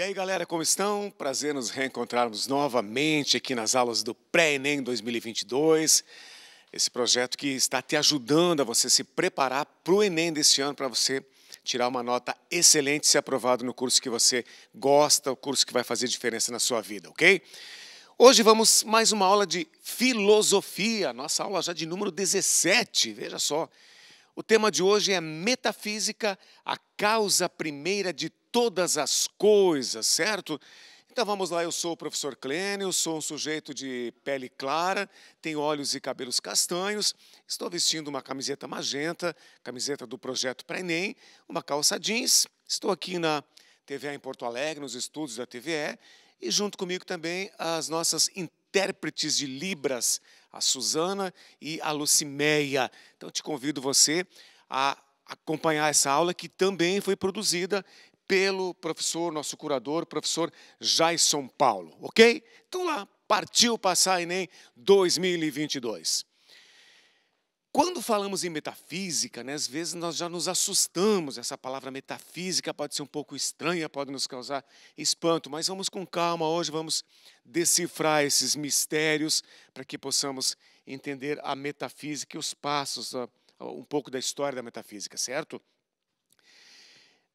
E aí, galera, como estão? Prazer nos reencontrarmos novamente aqui nas aulas do Pré-ENEM 2022. Esse projeto que está te ajudando a você se preparar para o ENEM deste ano, para você tirar uma nota excelente, ser aprovado no curso que você gosta, o curso que vai fazer diferença na sua vida, ok? Hoje vamos mais uma aula de filosofia, nossa aula já de número 17, veja só. O tema de hoje é metafísica, a causa primeira de todas as coisas, certo? Então vamos lá, eu sou o professor Clênio, sou um sujeito de pele clara, tenho olhos e cabelos castanhos, estou vestindo uma camiseta magenta, camiseta do projeto para Enem, uma calça jeans, estou aqui na TVA em Porto Alegre, nos estudos da TVE, e junto comigo também as nossas intérpretes de Libras, a Suzana e a Lucimeia. Então te convido você a acompanhar essa aula que também foi produzida pelo professor, nosso curador, professor Jaison Paulo, ok? Então lá, partiu passar Enem 2022. Quando falamos em metafísica, né, às vezes nós já nos assustamos. Essa palavra metafísica pode ser um pouco estranha, pode nos causar espanto, mas vamos com calma hoje, vamos decifrar esses mistérios para que possamos entender a metafísica e os passos, um pouco da história da metafísica, certo?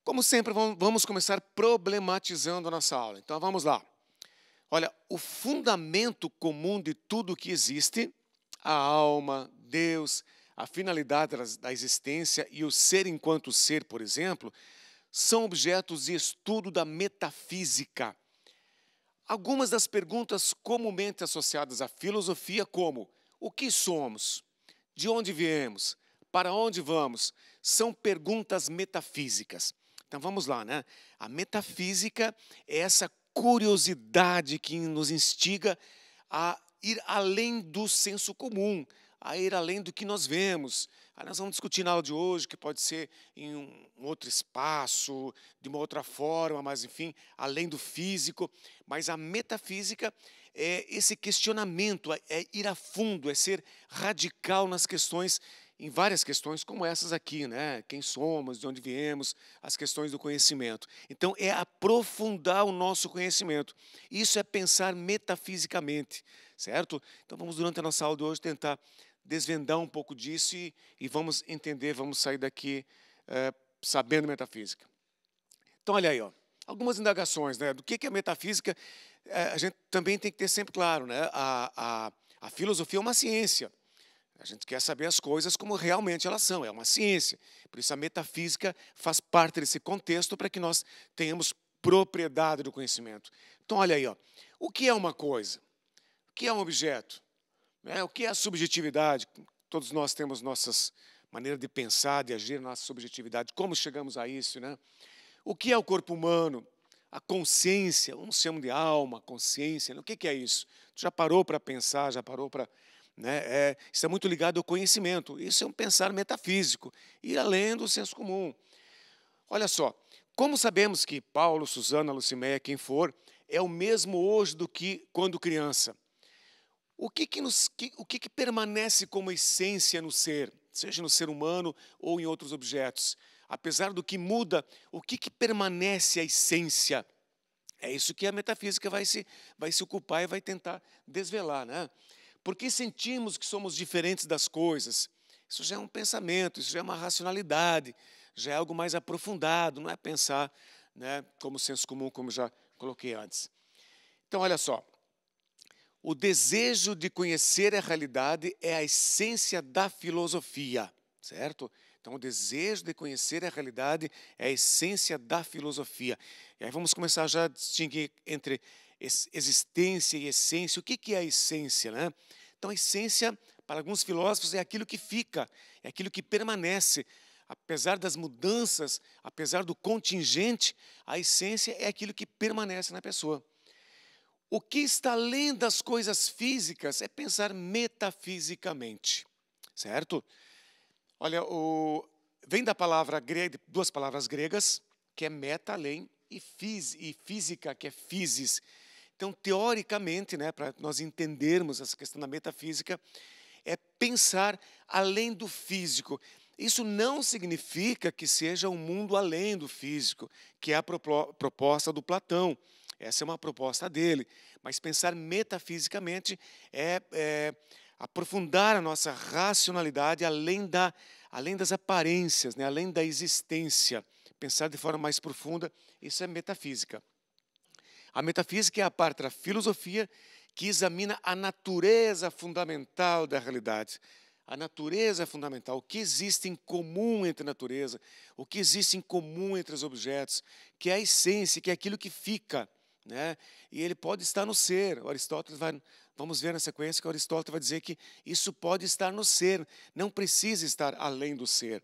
Como sempre, vamos começar problematizando a nossa aula. Então vamos lá. Olha, o fundamento comum de tudo que existe, a alma, Deus, a finalidade da existência e o ser enquanto ser, por exemplo, são objetos de estudo da metafísica. Algumas das perguntas comumente associadas à filosofia, como o que somos, de onde viemos, para onde vamos, são perguntas metafísicas. Então vamos lá, né? A metafísica é essa curiosidade que nos instiga a ir além do senso comum, a ir além do que nós vemos. Aí ah, nós vamos discutir na aula de hoje, que pode ser em um outro espaço, de uma outra forma, mas enfim, além do físico. Mas a metafísica é esse questionamento, é, é ir a fundo, é ser radical nas questões em várias questões como essas aqui, né? Quem somos, de onde viemos, as questões do conhecimento. Então é aprofundar o nosso conhecimento. Isso é pensar metafisicamente, certo? Então vamos durante a nossa aula de hoje tentar desvendar um pouco disso e, e vamos entender, vamos sair daqui é, sabendo metafísica. Então olha aí, ó, algumas indagações, né? Do que é metafísica? É, a gente também tem que ter sempre claro, né? A, a, a filosofia é uma ciência. A gente quer saber as coisas como realmente elas são, é uma ciência. Por isso a metafísica faz parte desse contexto para que nós tenhamos propriedade do conhecimento. Então, olha aí, ó. o que é uma coisa? O que é um objeto? Né? O que é a subjetividade? Todos nós temos nossas maneiras de pensar, de agir, nossa subjetividade. Como chegamos a isso? Né? O que é o corpo humano? A consciência, uns chamam de alma, consciência. Né? O que é isso? Tu já parou para pensar, já parou para né? É, muito ligado ao conhecimento. Isso é um pensar metafísico, e além do senso comum. Olha só, como sabemos que Paulo, Susana, Lucimeia, quem for, é o mesmo hoje do que quando criança? O que, que, nos, que, o que, que permanece como essência no ser, seja no ser humano ou em outros objetos? Apesar do que muda, o que, que permanece a essência? É isso que a metafísica vai se, vai se ocupar e vai tentar desvelar. Né? Porque sentimos que somos diferentes das coisas. Isso já é um pensamento, isso já é uma racionalidade, já é algo mais aprofundado, não é pensar né, como senso comum, como já coloquei antes. Então, olha só. O desejo de conhecer a realidade é a essência da filosofia, certo? Então, o desejo de conhecer a realidade é a essência da filosofia. E aí vamos começar já a distinguir entre existência e essência. O que é a essência, né? Então, a essência, para alguns filósofos, é aquilo que fica, é aquilo que permanece. Apesar das mudanças, apesar do contingente, a essência é aquilo que permanece na pessoa. O que está além das coisas físicas é pensar metafisicamente, certo? Olha, o, vem da palavra grega, duas palavras gregas, que é meta, além, e, fis, e física, que é physis, então, teoricamente, né, para nós entendermos essa questão da metafísica, é pensar além do físico. Isso não significa que seja um mundo além do físico, que é a proposta do Platão. Essa é uma proposta dele. Mas pensar metafisicamente é, é aprofundar a nossa racionalidade além, da, além das aparências, né, além da existência. Pensar de forma mais profunda, isso é metafísica. A metafísica é a parte da filosofia que examina a natureza fundamental da realidade. A natureza é fundamental, o que existe em comum entre a natureza, o que existe em comum entre os objetos, que é a essência, que é aquilo que fica. Né? E ele pode estar no ser. O Aristóteles vai, vamos ver na sequência que Aristóteles vai dizer que isso pode estar no ser, não precisa estar além do ser,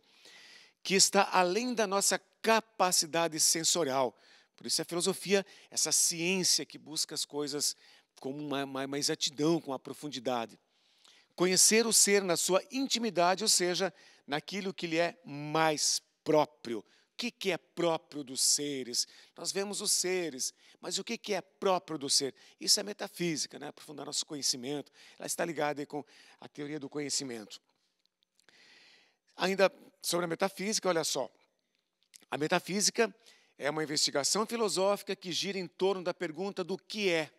que está além da nossa capacidade sensorial. Por isso é a filosofia, essa ciência que busca as coisas com uma, uma, uma exatidão, com a profundidade. Conhecer o ser na sua intimidade, ou seja, naquilo que lhe é mais próprio. O que, que é próprio dos seres? Nós vemos os seres, mas o que, que é próprio do ser? Isso é metafísica, né? aprofundar nosso conhecimento. Ela está ligada com a teoria do conhecimento. Ainda sobre a metafísica, olha só. A metafísica é uma investigação filosófica que gira em torno da pergunta do que é.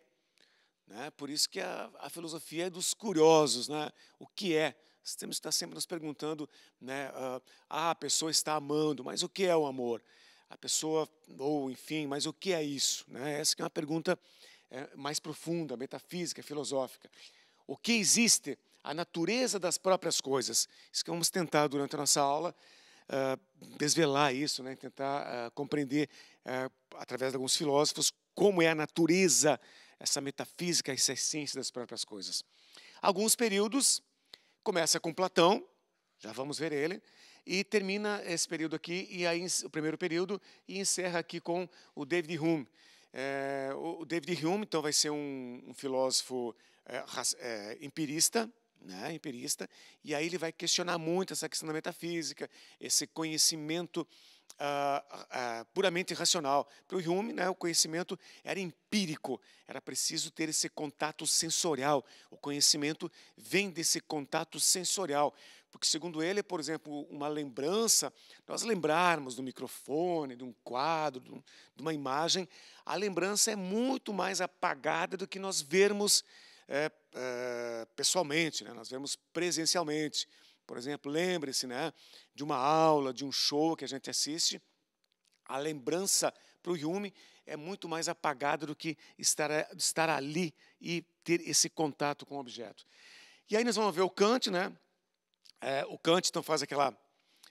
Né? Por isso que a, a filosofia é dos curiosos, né? o que é. Nós temos que estar sempre nos perguntando, né? ah, ah a pessoa está amando, mas o que é o amor? A pessoa, ou enfim, mas o que é isso? Né? Essa é uma pergunta é, mais profunda, metafísica, filosófica. O que existe? A natureza das próprias coisas. Isso que vamos tentar durante a nossa aula ah, desvelar isso, né? tentar uh, compreender, uh, através de alguns filósofos, como é a natureza, essa metafísica, essa essência das próprias coisas. Alguns períodos, começa com Platão, já vamos ver ele, e termina esse período aqui, e aí, o primeiro período, e encerra aqui com o David Hume. É, o David Hume, então, vai ser um, um filósofo é, é, empirista, né, empirista, e aí ele vai questionar muito essa questão da metafísica, esse conhecimento ah, ah, ah, puramente racional. Para o Hume, né, o conhecimento era empírico, era preciso ter esse contato sensorial. O conhecimento vem desse contato sensorial. Porque, segundo ele, por exemplo, uma lembrança, nós lembrarmos do microfone, de um quadro, de uma imagem, a lembrança é muito mais apagada do que nós vermos é, é, pessoalmente, né? nós vemos presencialmente. Por exemplo, lembre-se né, de uma aula, de um show que a gente assiste, a lembrança para o Yumi é muito mais apagada do que estar, estar ali e ter esse contato com o objeto. E aí nós vamos ver o Kant, né? É, o Kant então faz aquela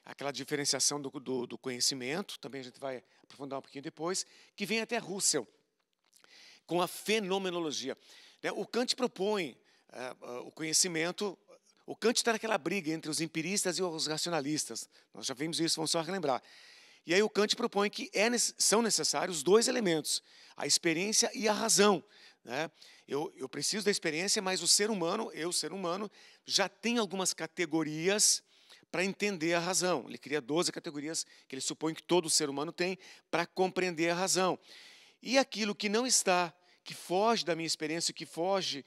aquela diferenciação do, do, do, conhecimento, também a gente vai aprofundar um pouquinho depois, que vem até Russell, com a fenomenologia. Né? O Kant propõe é, é, o conhecimento. O Kant está naquela briga entre os empiristas e os racionalistas. Nós já vimos isso, vamos só relembrar. E aí o Kant propõe que é, são necessários dois elementos, a experiência e a razão. Né? Eu, eu, preciso da experiência, mas o ser humano, eu, ser humano, já tem algumas categorias para entender a razão. Ele cria 12 categorias que ele supõe que todo ser humano tem para compreender a razão. E aquilo que não está que foge da minha experiência, que foge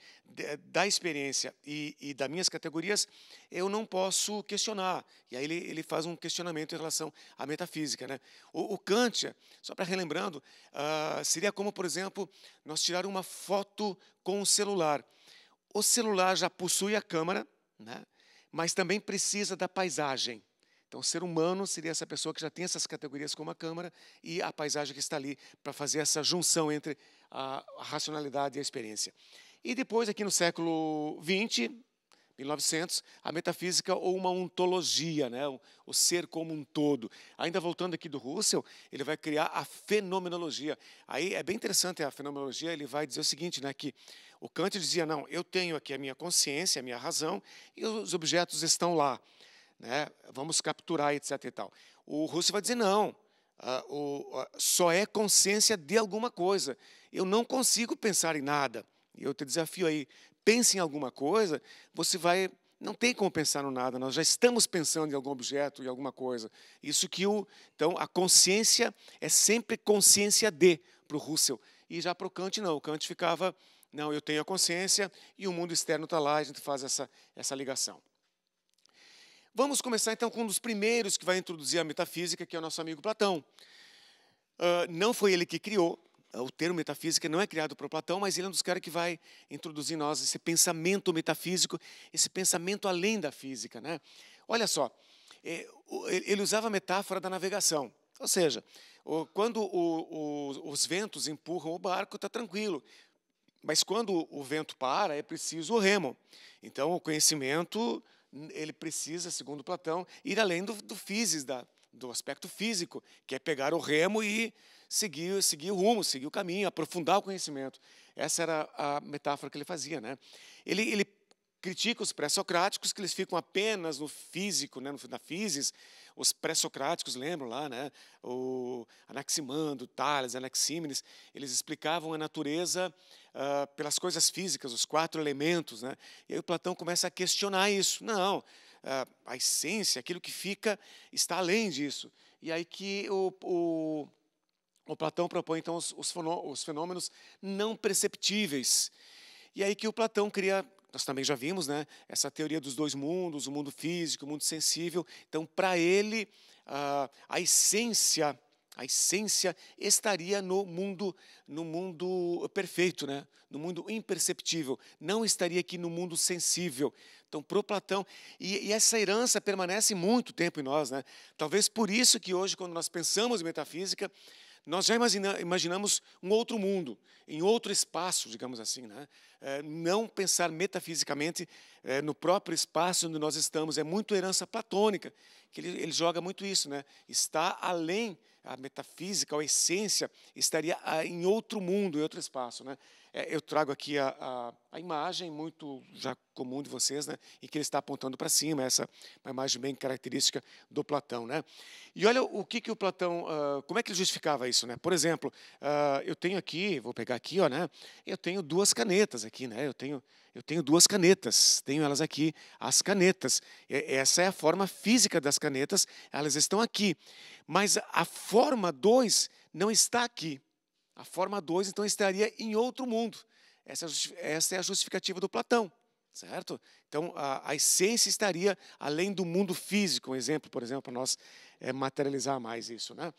da experiência e, e das minhas categorias, eu não posso questionar. E aí ele, ele faz um questionamento em relação à metafísica. Né? O, o Kant, só para relembrando, uh, seria como, por exemplo, nós tirar uma foto com o um celular. O celular já possui a câmera, né? mas também precisa da paisagem. Então, o ser humano seria essa pessoa que já tem essas categorias como a câmera e a paisagem que está ali para fazer essa junção entre a racionalidade e a experiência. E depois, aqui no século XX, 1900, a metafísica ou uma ontologia, né? o ser como um todo. Ainda voltando aqui do Russell, ele vai criar a fenomenologia. Aí é bem interessante a fenomenologia, ele vai dizer o seguinte, né? que o Kant dizia, não, eu tenho aqui a minha consciência, a minha razão, e os objetos estão lá. Né? Vamos capturar, etc. E tal. O Russell vai dizer, não, ah, o, ah, só é consciência de alguma coisa. Eu não consigo pensar em nada. Eu te desafio aí, pense em alguma coisa, você vai. Não tem como pensar no nada, nós já estamos pensando em algum objeto, em alguma coisa. Isso que o. Então, a consciência é sempre consciência de, para o Russell. E já para o Kant, não. O Kant ficava, não, eu tenho a consciência e o mundo externo está lá, a gente faz essa, essa ligação. Vamos começar então com um dos primeiros que vai introduzir a metafísica, que é o nosso amigo Platão. Uh, não foi ele que criou, ah, o termo metafísica não é criado por Platão, mas ele é um dos caras que vai introduzir em nós esse pensamento metafísico, esse pensamento além da física. Né? Olha só, é, ele usava a metáfora da navegação, ou seja, quando o, o, os ventos empurram o barco, está tranquilo, mas quando o vento para, é preciso o remo. Então, o conhecimento ele precisa, segundo Platão, ir além do, do físico, da, do aspecto físico, que é pegar o remo e seguir, seguir o rumo, seguir o caminho, aprofundar o conhecimento. Essa era a metáfora que ele fazia. Né? Ele, ele critica os pré-socráticos, que eles ficam apenas no físico, né, na física, os pré-socráticos, lembram lá, né? O Anaximandro, Tales, Anaxímenes, eles explicavam a natureza ah, pelas coisas físicas, os quatro elementos, né? E aí o Platão começa a questionar isso. Não, ah, a essência, aquilo que fica, está além disso. E aí que o, o o Platão propõe então os, os, fenômenos não perceptíveis. E aí que o Platão cria nós também já vimos né, essa teoria dos dois mundos, o mundo físico, o mundo sensível. Então, para ele, a, a essência a essência estaria no mundo no mundo perfeito, né? no mundo imperceptível, não estaria aqui no mundo sensível. Então, para o Platão, e, e, essa herança permanece muito tempo em nós. Né? Talvez por isso que hoje, quando nós pensamos em metafísica, nós já imagina, imaginamos um outro mundo, em outro espaço, digamos assim. Né? É, não pensar metafisicamente é, no próprio espaço onde nós estamos é muito herança platônica, que ele, ele joga muito isso. Né? Está além, a metafísica, a essência, estaria ah, em outro mundo, em outro espaço. Né? É, eu trago aqui a, a, a, imagem muito já comum de vocês, né, em que ele está apontando para cima, essa uma imagem bem característica do Platão. Né? E olha o que, que o Platão, uh, como é que ele justificava isso? Né? Por exemplo, uh, eu tenho aqui, vou pegar aqui, ó, né, eu tenho duas canetas aqui, né, eu tenho eu tenho duas canetas, tenho elas aqui, as canetas. Essa é a forma física das canetas, elas estão aqui. Mas a forma 2 não está aqui. A forma 2, então, estaria em outro mundo. Essa, é essa é a justificativa do Platão, certo? Então, a, a essência estaria além do mundo físico, um exemplo, por exemplo, para nós é, materializar mais isso, né?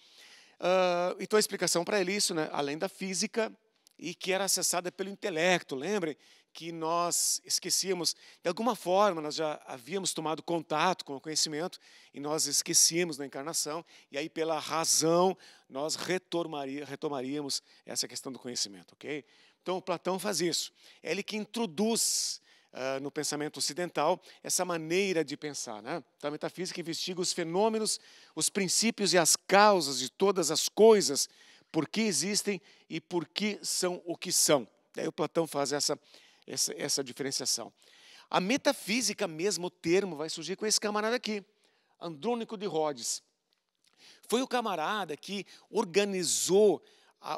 Uh, então, a explicação para ele é isso, né? além da física, e que era acessada pelo intelecto, lembrem que nós esquecíamos. De alguma forma, nós já havíamos tomado contato com o conhecimento e nós esquecíamos da encarnação, e aí, pela razão, nós retomaríamos essa questão do conhecimento, ok? Então, Platão faz isso. É ele que introduz uh, no pensamento ocidental essa maneira de pensar. Né? Então, a metafísica investiga os fenômenos, os princípios e as causas de todas as coisas, por que existem e por que são o que são. Daí o Platão faz essa essa, essa diferenciação. A metafísica mesmo, o termo, vai surgir com esse camarada aqui, Andrônico de Rhodes. Foi o camarada que organizou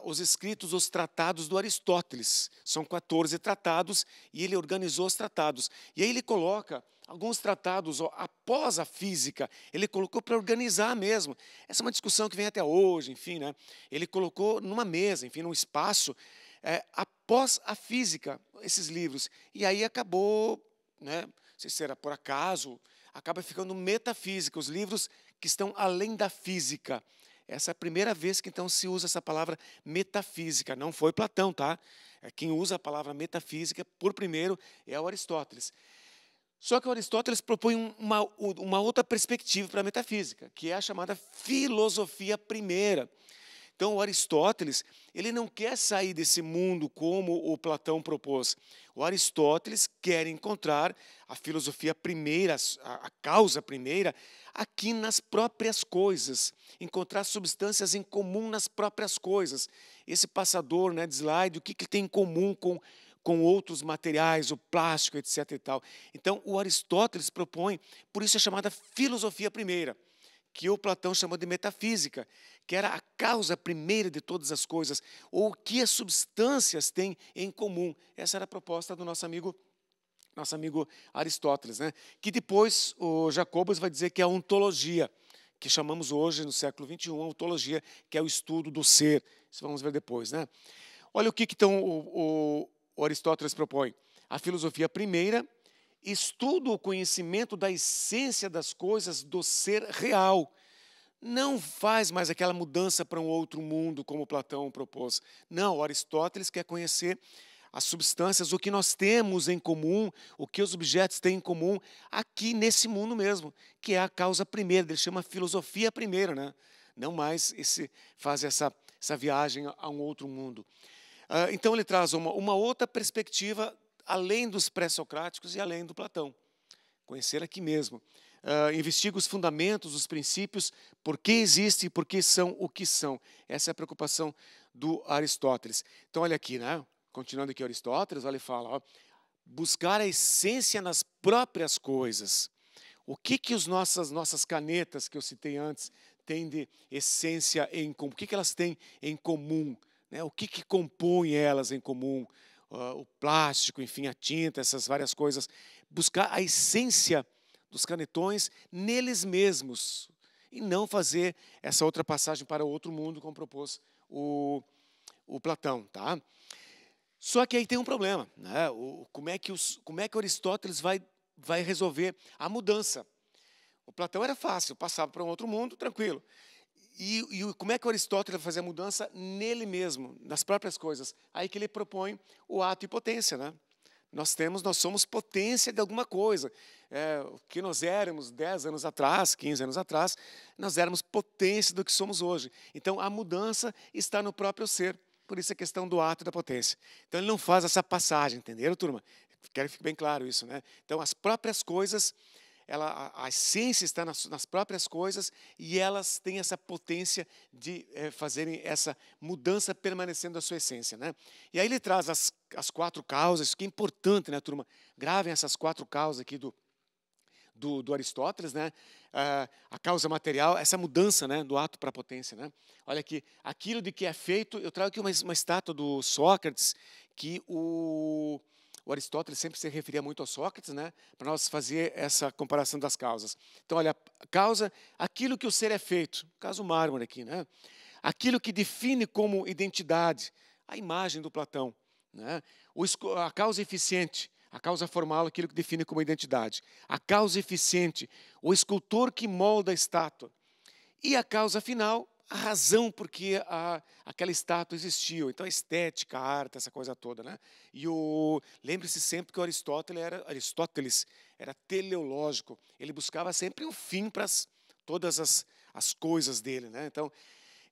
os escritos, os tratados do Aristóteles. São 14 tratados e ele organizou os tratados. E aí ele coloca alguns tratados ó, após a física, ele colocou para organizar mesmo. Essa é uma discussão que vem até hoje, enfim, né? Ele colocou numa mesa, enfim, num espaço, é, a após a física, esses livros. E aí acabou, né, não sei se era por acaso, acaba ficando metafísica, os livros que estão além da física. Essa é a primeira vez que então se usa essa palavra metafísica, não foi Platão, tá? É, quem usa a palavra metafísica por primeiro é o Aristóteles. Só que o Aristóteles propõe uma, uma outra perspectiva para a metafísica, que é a chamada filosofia primeira. Então, Aristóteles, ele não quer sair desse mundo como o Platão propôs. O Aristóteles quer encontrar a filosofia primeira, a causa primeira, aqui nas próprias coisas, encontrar substâncias em comum nas próprias coisas. Esse passador né, de slide, o que, que tem em comum com, com outros materiais, o plástico, etc. E tal. Então, o Aristóteles propõe, por isso é chamada filosofia primeira, que o Platão chamou de metafísica, que era a causa primeira de todas as coisas, ou o que as substâncias têm em comum. Essa era a proposta do nosso amigo nosso amigo Aristóteles, né? que depois o Jacobus vai dizer que é a ontologia, que chamamos hoje, no século XXI, a ontologia, que é o estudo do ser. Isso vamos ver depois. Né? Olha o que, que então o, o Aristóteles propõe. A filosofia primeira estuda o conhecimento da essência das coisas do ser real – não faz mais aquela mudança para um outro mundo como Platão propôs. Não, Aristóteles quer conhecer as substâncias, o que nós temos em comum, o que os objetos têm em comum aqui nesse mundo mesmo, que é a causa primeira, ele chama filosofia primeira, né? não mais esse faz essa, essa viagem a um outro mundo. Uh, então ele traz uma, uma outra perspectiva além dos pré-socráticos e além do Platão, conhecer aqui mesmo uh, investiga os fundamentos, os princípios, por que existem, por que são o que são. Essa é a preocupação do Aristóteles. Então, olha aqui, né? continuando aqui, Aristóteles, olha ele fala: ó, buscar a essência nas próprias coisas. O que que os nossas nossas canetas que eu citei antes têm de essência em comum? O que que elas têm em comum? Né? O que que compõe elas em comum? Uh, o plástico, enfim, a tinta, essas várias coisas. Buscar a essência dos canetões neles mesmos e não fazer essa outra passagem para outro mundo, como propôs o, o Platão. Tá? Só que aí tem um problema. Né? O, como, é que os, como é que Aristóteles vai, vai resolver a mudança? O Platão era fácil, passava para um outro mundo, tranquilo. E, e como é que Aristóteles vai fazer a mudança nele mesmo, nas próprias coisas? Aí que ele propõe o ato e potência, né? Nós temos, nós somos potência de alguma coisa. É, o que nós éramos 10 anos atrás, 15 anos atrás, nós éramos potência do que somos hoje. Então a mudança está no próprio ser. Por isso a questão do ato da potência. Então ele não faz essa passagem, entenderam, turma? Quero que fique bem claro isso, né? Então as próprias coisas ela, a, a essência está nas, nas, próprias coisas e elas têm essa potência de é, fazerem essa mudança permanecendo a sua essência. Né? E aí ele traz as, as quatro causas, isso que é importante, né, turma? Gravem essas quatro causas aqui do, do, do, Aristóteles, né? Ah, a causa material, essa mudança, né, do ato para a potência, né? Olha aqui, aquilo de que é feito, eu trago aqui uma, uma estátua do Sócrates que o o Aristóteles sempre se referia muito ao Sócrates, né? para nós fazer essa comparação das causas. Então, olha, causa, aquilo que o ser é feito, caso mármore aqui, né? aquilo que define como identidade, a imagem do Platão, né? O, a causa eficiente, a causa formal, aquilo que define como identidade, a causa eficiente, o escultor que molda a estátua, e a causa final, a razão porque a, aquela estátua existiu. Então, a estética, a arte, essa coisa toda. Né? E lembre-se sempre que Aristóteles era, Aristóteles era teleológico. Ele buscava sempre um fim para todas as, as coisas dele. Né? Então,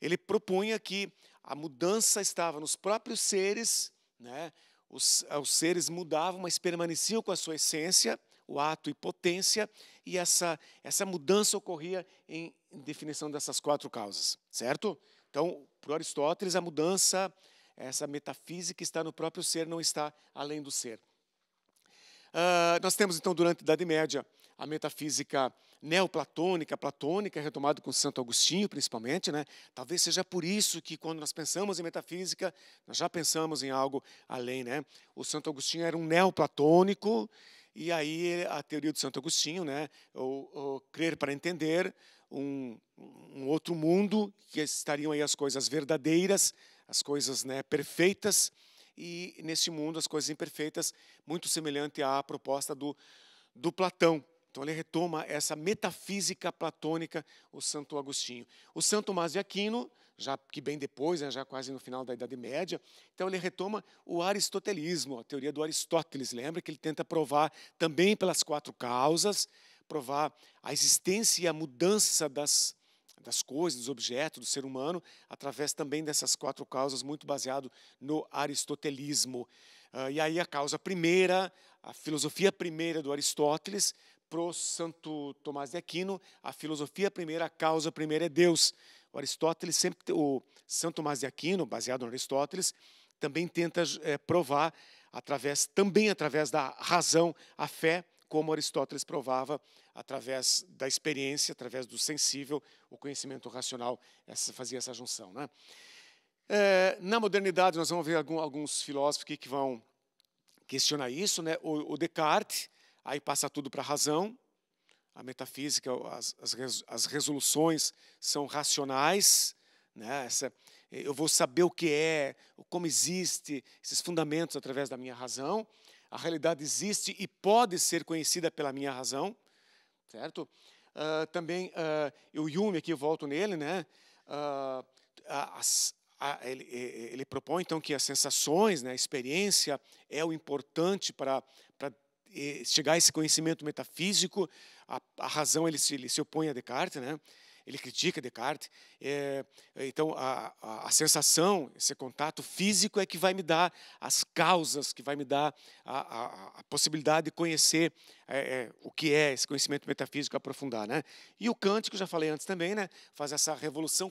ele propunha que a mudança estava nos próprios seres, né? os, os seres mudavam, mas permaneciam com a sua essência, o ato e potência, e essa, essa mudança ocorria em, definição dessas quatro causas, certo? Então, para Aristóteles, a mudança, essa metafísica está no próprio ser, não está além do ser. Uh, nós temos, então, durante a Idade Média, a metafísica neoplatônica, platônica, retomada com Santo Agostinho, principalmente. Né? Talvez seja por isso que, quando nós pensamos em metafísica, nós já pensamos em algo além. Né? O Santo Agostinho era um neoplatônico, e aí a teoria de Santo Agostinho, né? o, o crer para entender, um, um outro mundo, que estariam aí as coisas verdadeiras, as coisas né, perfeitas, e nesse mundo as coisas imperfeitas, muito semelhante à proposta do, do Platão. Então ele retoma essa metafísica platônica, o Santo Agostinho. O Santo Tomás de Aquino, já que bem depois, né, já quase no final da Idade Média, então ele retoma o aristotelismo, a teoria do Aristóteles. Lembra que ele tenta provar também pelas quatro causas, provar a existência e a mudança das, das coisas, dos objetos, do ser humano, através também dessas quatro causas, muito baseado no aristotelismo. Uh, e aí a causa primeira, a filosofia primeira do Aristóteles, pro Santo Tomás de Aquino, a filosofia primeira, a causa primeira é Deus. O Aristóteles sempre, o Santo Tomás de Aquino, baseado no Aristóteles, também tenta é, provar através, também através da razão, a fé, como Aristóteles provava através da experiência, através do sensível, o conhecimento racional essa, fazia essa junção. Né? É, na modernidade, nós vamos ver algum, alguns filósofos que, que vão questionar isso. Né? O, o Descartes, aí passa tudo para a razão, a metafísica, as, as, as resoluções são racionais, né? Essa, eu vou saber o que é, como existe esses fundamentos através da minha razão. A realidade existe e pode ser conhecida pela minha razão, certo? Uh, também uh, o Hume aqui eu volto nele, né? Uh, a, ele, ele, propõe então que as sensações, né, a experiência é o importante para para eh, chegar a esse conhecimento metafísico. A, a razão ele se, ele se opõe a Descartes, né? ele critica Descartes. É, então, a, a, a, sensação, esse contato físico é que vai me dar as causas, que vai me dar a, a possibilidade de conhecer é, é, o que é esse conhecimento metafísico aprofundar. Né? E o Kant, que eu já falei antes também, né, faz essa revolução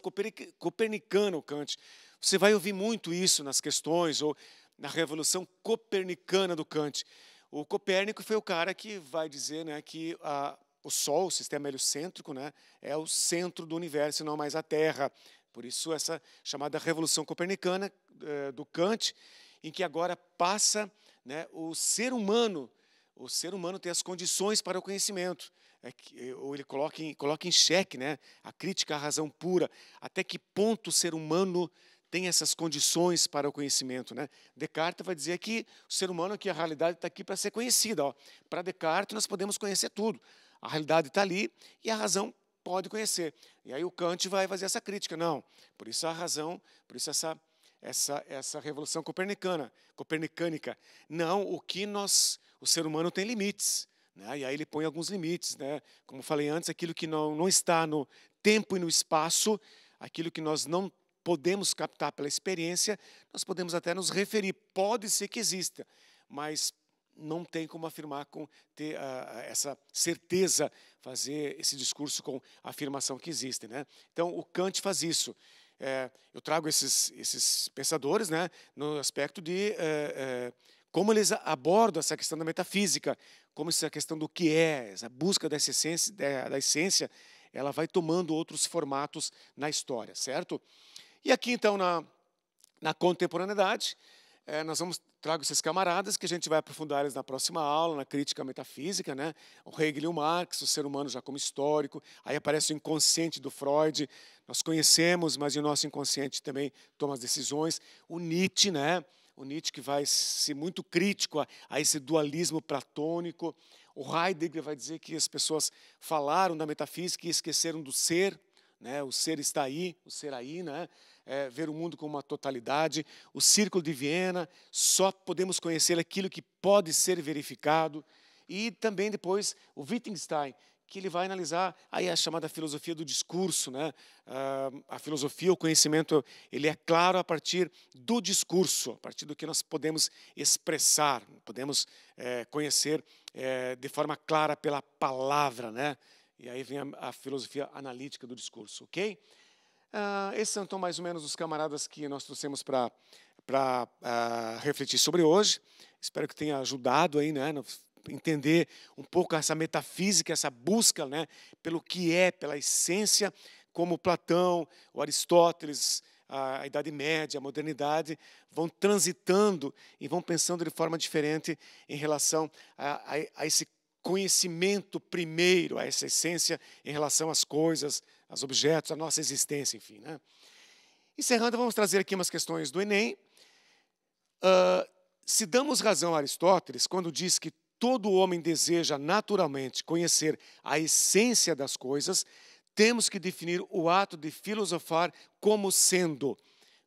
copernicana, o Kant. Você vai ouvir muito isso nas questões, ou na revolução copernicana do Kant. O Copérnico foi o cara que vai dizer né, que a, o Sol, o sistema heliocêntrico, né, é o centro do universo e não mais a Terra. Por isso, essa chamada Revolução Copernicana eh, do Kant, em que agora passa né, o ser humano, o ser humano tem as condições para o conhecimento. É que, eh, ou ele coloca em, coloca em xeque né, a crítica à razão pura. Até que ponto o ser humano tem essas condições para o conhecimento. Né? Descartes vai dizer que o ser humano, que a realidade está aqui para ser conhecida. Ó. Para Descartes, nós podemos conhecer tudo. A realidade está ali e a razão pode conhecer. E aí o Kant vai fazer essa crítica. Não, por isso a razão, por isso essa, essa, essa revolução copernicana, copernicânica. Não, o que nós, o ser humano tem limites. Né? E aí ele põe alguns limites. Né? Como falei antes, aquilo que não, não está no tempo e no espaço, aquilo que nós não podemos captar pela experiência, nós podemos até nos referir. Pode ser que exista, mas não tem como afirmar com ter uh, essa certeza, fazer esse discurso com a afirmação que existe, Né? Então, o Kant faz isso. É, eu trago esses, esses pensadores né, no aspecto de é, é, como eles abordam essa questão da metafísica, como essa questão do que é, essa busca dessa essência, da, essência, ela vai tomando outros formatos na história, certo? E aqui, então, na, na contemporaneidade, é, nós vamos trago esses camaradas que a gente vai aprofundar eles na próxima aula, na crítica metafísica, né? O Hegel e o Marx, o ser humano já como histórico. Aí aparece o inconsciente do Freud. Nós conhecemos, mas o nosso inconsciente também toma as decisões. O Nietzsche, né? O Nietzsche que vai ser muito crítico a, a esse dualismo platônico. O Heidegger vai dizer que as pessoas falaram da metafísica e esqueceram do ser, né? O ser está aí, o ser aí, né? é, ver o mundo como uma totalidade. O Círculo de Viena, só podemos conhecer aquilo que pode ser verificado. E também depois o Wittgenstein, que ele vai analisar aí a chamada filosofia do discurso, né? Ah, a filosofia, o conhecimento, ele é claro a partir do discurso, a partir do que nós podemos expressar, podemos é, conhecer é, de forma clara pela palavra, né? E aí vem a, a filosofia analítica do discurso, ok? Ah, esses são então mais ou menos os camaradas que nós trouxemos para para ah, refletir sobre hoje. Espero que tenha ajudado aí, né, entender um pouco essa metafísica, essa busca, né, pelo que é, pela essência, como Platão, o Aristóteles, a Idade Média, a modernidade, vão transitando e vão pensando de forma diferente em relação a, a, a esse conhecimento primeiro, a essa essência em relação às coisas, os objetos, a nossa existência, enfim. Né? Encerrando, vamos trazer aqui umas questões do Enem. Uh, se damos razão a Aristóteles quando diz que todo homem deseja naturalmente conhecer a essência das coisas, temos que definir o ato de filosofar como sendo.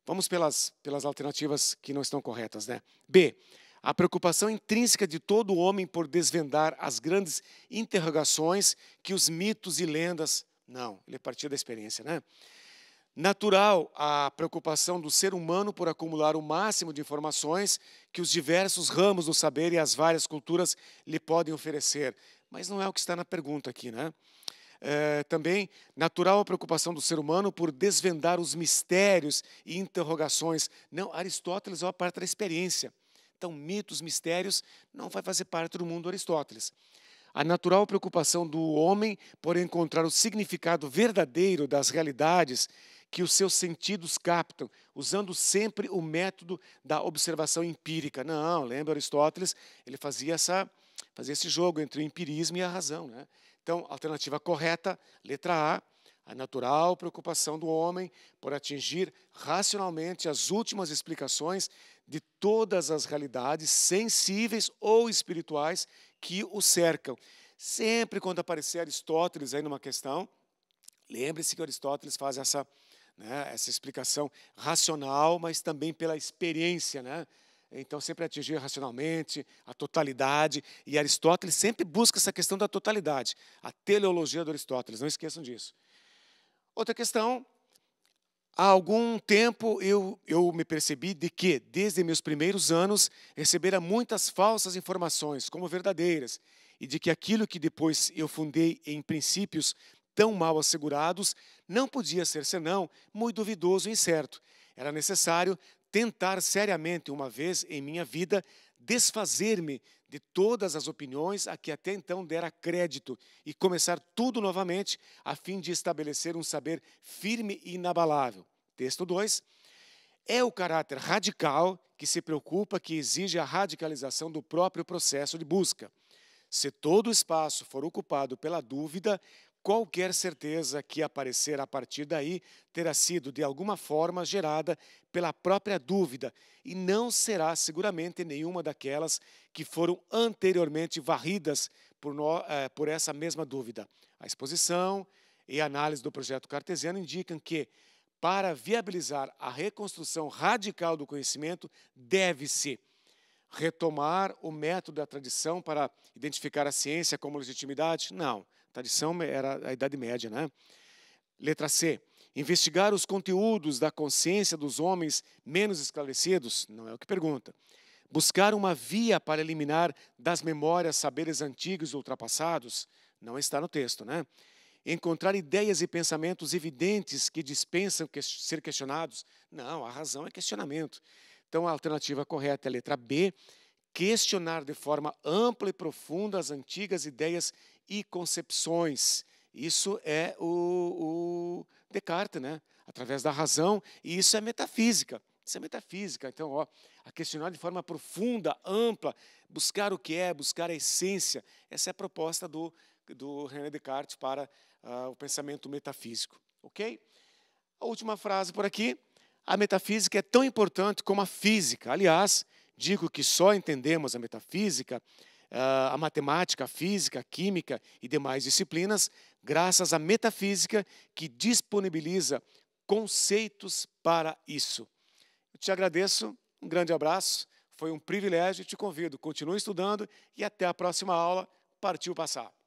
Vamos pelas, pelas alternativas que não estão corretas, né? B. A preocupação intrínseca de todo homem por desvendar as grandes interrogações que os mitos e lendas não, ele partia da experiência, né? Natural a preocupação do ser humano por acumular o máximo de informações que os diversos ramos do saber e as várias culturas lhe podem oferecer. Mas não é o que está na pergunta aqui, né? É, também natural a preocupação do ser humano por desvendar os mistérios e interrogações. Não, Aristóteles é uma parte da experiência. Então, mitos, mistérios, não vai fazer parte do mundo Aristóteles a natural preocupação do homem por encontrar o significado verdadeiro das realidades que os seus sentidos captam, usando sempre o método da observação empírica. Não, lembra Aristóteles? Ele fazia, essa, fazia esse jogo entre o empirismo e a razão. Né? Então, alternativa correta, letra A, a natural preocupação do homem por atingir racionalmente as últimas explicações de todas as realidades sensíveis ou espirituais que o cercam. Sempre quando aparecer Aristóteles aí numa questão, lembre-se que Aristóteles faz essa, né, essa explicação racional, mas também pela experiência, né? Então, sempre atingir racionalmente a totalidade. E Aristóteles sempre busca essa questão da totalidade, a teleologia do Aristóteles, não esqueçam disso. Outra questão Há algum tempo eu, eu me percebi de que, desde meus primeiros anos, recebera muitas falsas informações como verdadeiras, e de que aquilo que depois eu fundei em princípios tão mal assegurados não podia ser senão muito duvidoso e incerto. Era necessário tentar seriamente, uma vez em minha vida, desfazer-me de todas as opiniões a que até então dera crédito e começar tudo novamente, a fim de estabelecer um saber firme e inabalável. Texto 2. É o caráter radical que se preocupa que exige a radicalização do próprio processo de busca. Se todo o espaço for ocupado pela dúvida, qualquer certeza que aparecer a partir daí terá sido de alguma forma gerada pela própria dúvida e não será seguramente nenhuma daquelas que foram anteriormente varridas por, no, eh, por essa mesma dúvida. A exposição e a análise do projeto cartesiano indicam que, para viabilizar a reconstrução radical do conhecimento, deve-se retomar o método da tradição para identificar a ciência como legitimidade? Não. Tradição tá era a Idade Média, né? Letra C. Investigar os conteúdos da consciência dos homens menos esclarecidos? Não é o que pergunta. Buscar uma via para eliminar das memórias saberes antigos ultrapassados? Não está no texto, né? Encontrar ideias e pensamentos evidentes que dispensam que ser questionados? Não, a razão é questionamento. Então a alternativa correta é a letra B, questionar de forma ampla e profunda as antigas ideias e concepções. Isso é o, o Descartes, né? através da razão, e isso é metafísica. Isso é metafísica. Então, ó, a questionar de forma profunda, ampla, buscar o que é, buscar a essência. Essa é a proposta do, do René Descartes para uh, o pensamento metafísico. Ok? A última frase por aqui. A metafísica é tão importante como a física. Aliás, digo que só entendemos a metafísica, ah, a matemática, a física, a química e demais disciplinas, graças à metafísica que disponibiliza conceitos para isso. Eu te agradeço, um grande abraço, foi um privilégio e te convido, continue estudando e até a próxima aula. Partiu passar.